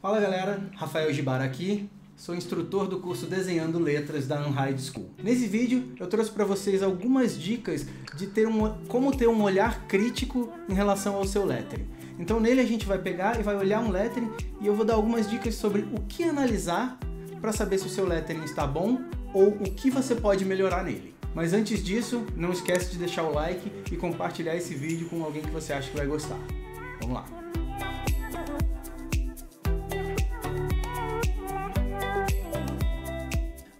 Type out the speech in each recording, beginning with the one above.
Fala galera, Rafael Gibara aqui, sou instrutor do curso Desenhando Letras da Unhide School. Nesse vídeo eu trouxe para vocês algumas dicas de ter um, como ter um olhar crítico em relação ao seu lettering. Então nele a gente vai pegar e vai olhar um lettering e eu vou dar algumas dicas sobre o que analisar para saber se o seu lettering está bom ou o que você pode melhorar nele. Mas antes disso, não esquece de deixar o like e compartilhar esse vídeo com alguém que você acha que vai gostar. Vamos lá!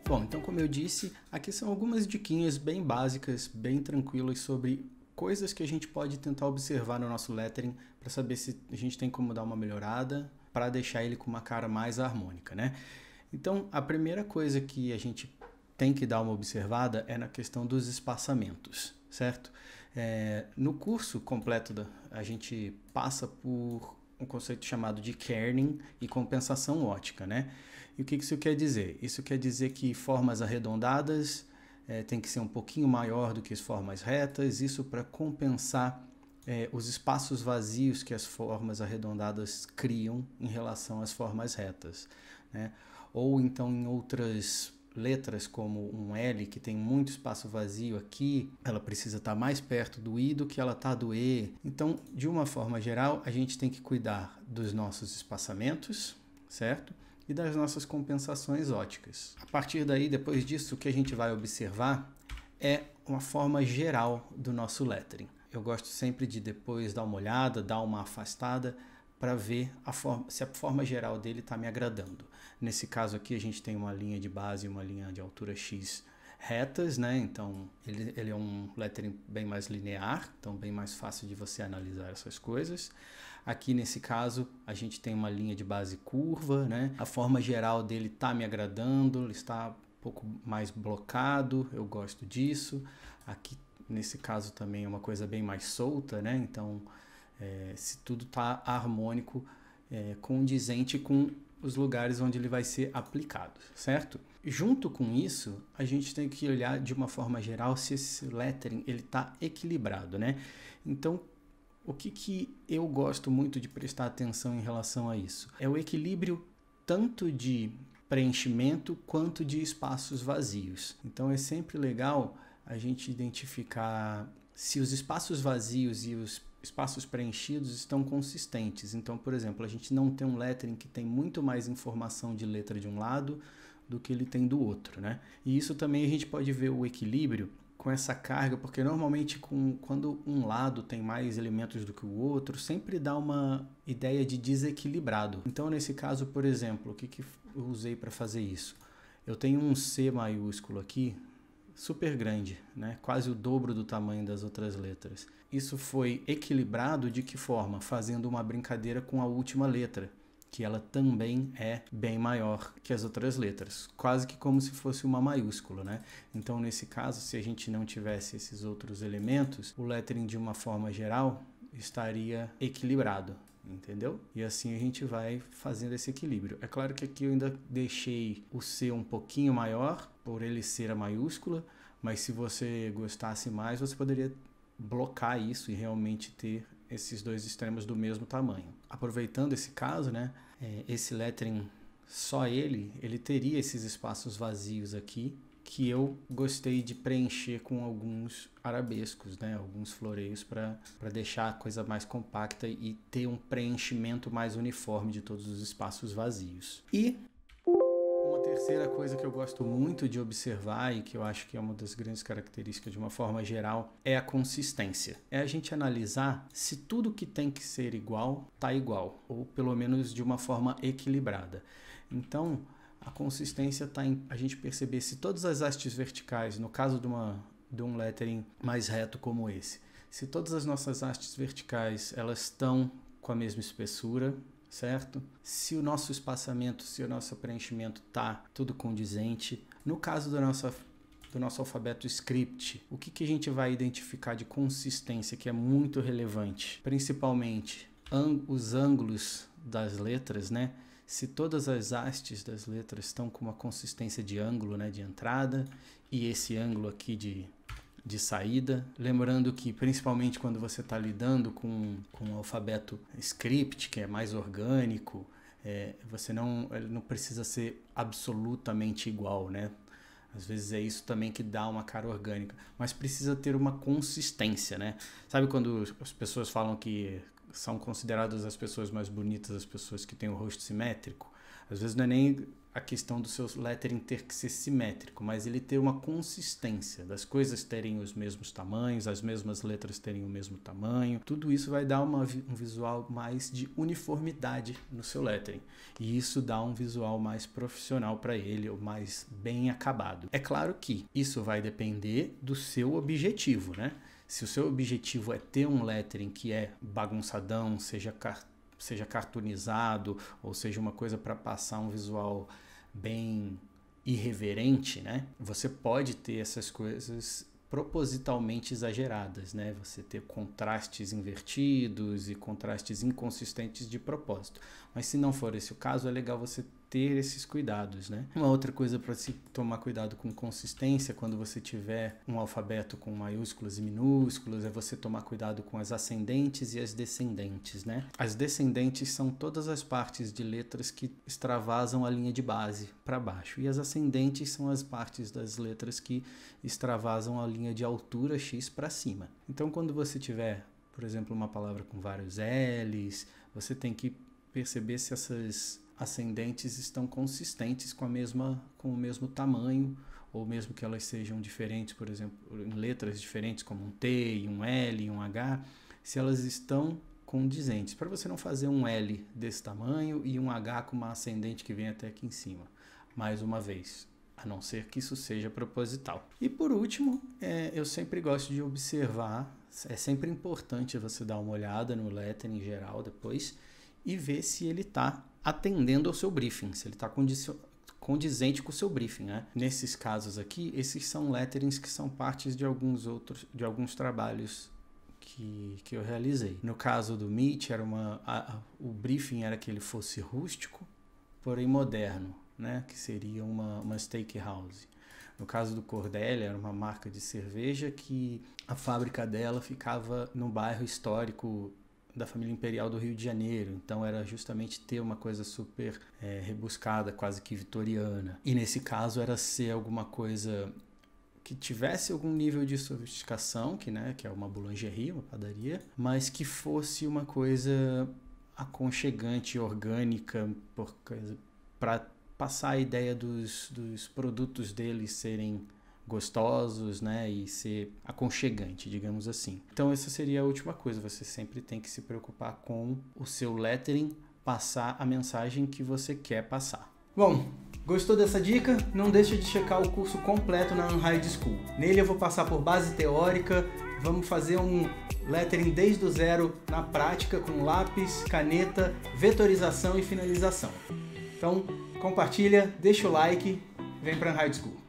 Bom, então como eu disse, aqui são algumas diquinhas bem básicas, bem tranquilas sobre coisas que a gente pode tentar observar no nosso lettering para saber se a gente tem como dar uma melhorada para deixar ele com uma cara mais harmônica, né? Então, a primeira coisa que a gente tem que dar uma observada é na questão dos espaçamentos, certo? É, no curso completo, da, a gente passa por um conceito chamado de kerning e compensação ótica, né? E o que isso quer dizer? Isso quer dizer que formas arredondadas é, eh, tem que ser um pouquinho maior do que as formas retas, isso para compensar é, os espaços vazios que as formas arredondadas criam em relação às formas retas. Né? Ou então em outras letras como um L que tem muito espaço vazio aqui, ela precisa estar tá mais perto do I do que ela está do E. Então, de uma forma geral, a gente tem que cuidar dos nossos espaçamentos, certo? e das nossas compensações óticas. A partir daí, depois disso, o que a gente vai observar é uma forma geral do nosso lettering. Eu gosto sempre de depois dar uma olhada, dar uma afastada para ver a forma, se a forma geral dele está me agradando. Nesse caso aqui, a gente tem uma linha de base e uma linha de altura X retas, né? Então ele, ele é um lettering bem mais linear, então bem mais fácil de você analisar essas coisas. Aqui nesse caso a gente tem uma linha de base curva, né? A forma geral dele está me agradando, ele está um pouco mais blocado, eu gosto disso. Aqui nesse caso também é uma coisa bem mais solta, né? Então é, se tudo está harmônico, é, condizente com os lugares onde ele vai ser aplicado, certo? Junto com isso, a gente tem que olhar de uma forma geral se esse lettering ele está equilibrado, né? Então, o que, que eu gosto muito de prestar atenção em relação a isso? É o equilíbrio tanto de preenchimento quanto de espaços vazios. Então, é sempre legal a gente identificar se os espaços vazios e os espaços preenchidos estão consistentes. Então, por exemplo, a gente não tem um lettering que tem muito mais informação de letra de um lado do que ele tem do outro, né? E isso também a gente pode ver o equilíbrio com essa carga, porque normalmente com, quando um lado tem mais elementos do que o outro, sempre dá uma ideia de desequilibrado. Então, nesse caso, por exemplo, o que, que eu usei para fazer isso? Eu tenho um C maiúsculo aqui super grande, né? quase o dobro do tamanho das outras letras. Isso foi equilibrado de que forma? Fazendo uma brincadeira com a última letra, que ela também é bem maior que as outras letras, quase que como se fosse uma maiúscula, né? Então, nesse caso, se a gente não tivesse esses outros elementos, o lettering de uma forma geral estaria equilibrado, entendeu? E assim a gente vai fazendo esse equilíbrio. É claro que aqui eu ainda deixei o C um pouquinho maior, por ele ser a maiúscula, mas se você gostasse mais, você poderia blocar isso e realmente ter esses dois extremos do mesmo tamanho. Aproveitando esse caso, né, é, esse lettering só ele, ele teria esses espaços vazios aqui que eu gostei de preencher com alguns arabescos, né? Alguns floreios para deixar a coisa mais compacta e ter um preenchimento mais uniforme de todos os espaços vazios. E uma terceira coisa que eu gosto muito de observar e que eu acho que é uma das grandes características de uma forma geral é a consistência. É a gente analisar se tudo que tem que ser igual tá igual ou pelo menos de uma forma equilibrada. Então, a consistência está em a gente perceber se todas as hastes verticais, no caso de, uma, de um lettering mais reto como esse, se todas as nossas hastes verticais elas estão com a mesma espessura, certo? Se o nosso espaçamento, se o nosso preenchimento está tudo condizente. No caso do nosso, do nosso alfabeto script, o que, que a gente vai identificar de consistência que é muito relevante? Principalmente os ângulos das letras, né? se todas as hastes das letras estão com uma consistência de ângulo né, de entrada e esse ângulo aqui de, de saída. Lembrando que, principalmente quando você está lidando com, com um alfabeto script, que é mais orgânico, é, você não, não precisa ser absolutamente igual, né? Às vezes é isso também que dá uma cara orgânica, mas precisa ter uma consistência, né? Sabe quando as pessoas falam que são consideradas as pessoas mais bonitas, as pessoas que têm o rosto simétrico. Às vezes não é nem a questão do seu lettering ter que ser simétrico, mas ele ter uma consistência, das coisas terem os mesmos tamanhos, as mesmas letras terem o mesmo tamanho. Tudo isso vai dar uma, um visual mais de uniformidade no seu lettering. E isso dá um visual mais profissional para ele, ou mais bem acabado. É claro que isso vai depender do seu objetivo, né? Se o seu objetivo é ter um lettering que é bagunçadão, seja, car seja cartunizado, ou seja uma coisa para passar um visual bem irreverente, né? Você pode ter essas coisas propositalmente exageradas, né? Você ter contrastes invertidos e contrastes inconsistentes de propósito. Mas se não for esse o caso, é legal você ter esses cuidados, né? Uma outra coisa para se tomar cuidado com consistência quando você tiver um alfabeto com maiúsculas e minúsculas é você tomar cuidado com as ascendentes e as descendentes, né? As descendentes são todas as partes de letras que extravasam a linha de base para baixo e as ascendentes são as partes das letras que extravasam a linha de altura x para cima. Então, quando você tiver, por exemplo, uma palavra com vários L's, você tem que perceber se essas ascendentes estão consistentes com, a mesma, com o mesmo tamanho, ou mesmo que elas sejam diferentes, por exemplo, em letras diferentes, como um T, um L, um H, se elas estão condizentes. Para você não fazer um L desse tamanho e um H com uma ascendente que vem até aqui em cima. Mais uma vez, a não ser que isso seja proposital. E por último, é, eu sempre gosto de observar, é sempre importante você dar uma olhada no lettering em geral depois, e ver se ele está atendendo ao seu briefing, se ele está condizente com o seu briefing, né? Nesses casos aqui, esses são letterings que são partes de alguns outros, de alguns trabalhos que, que eu realizei. No caso do Meet, era uma, a, a, o briefing era que ele fosse rústico, porém moderno, né? Que seria uma, uma steakhouse. No caso do Cordelli, era uma marca de cerveja que a fábrica dela ficava no bairro histórico da família imperial do Rio de Janeiro, então era justamente ter uma coisa super é, rebuscada, quase que vitoriana. E nesse caso era ser alguma coisa que tivesse algum nível de sofisticação, que, né, que é uma boulangerie, uma padaria, mas que fosse uma coisa aconchegante, orgânica, para passar a ideia dos, dos produtos deles serem gostosos, né, e ser aconchegante, digamos assim. Então essa seria a última coisa, você sempre tem que se preocupar com o seu lettering passar a mensagem que você quer passar. Bom, gostou dessa dica? Não deixe de checar o curso completo na High School. Nele eu vou passar por base teórica, vamos fazer um lettering desde o zero na prática com lápis, caneta, vetorização e finalização. Então, compartilha, deixa o like, vem para High School.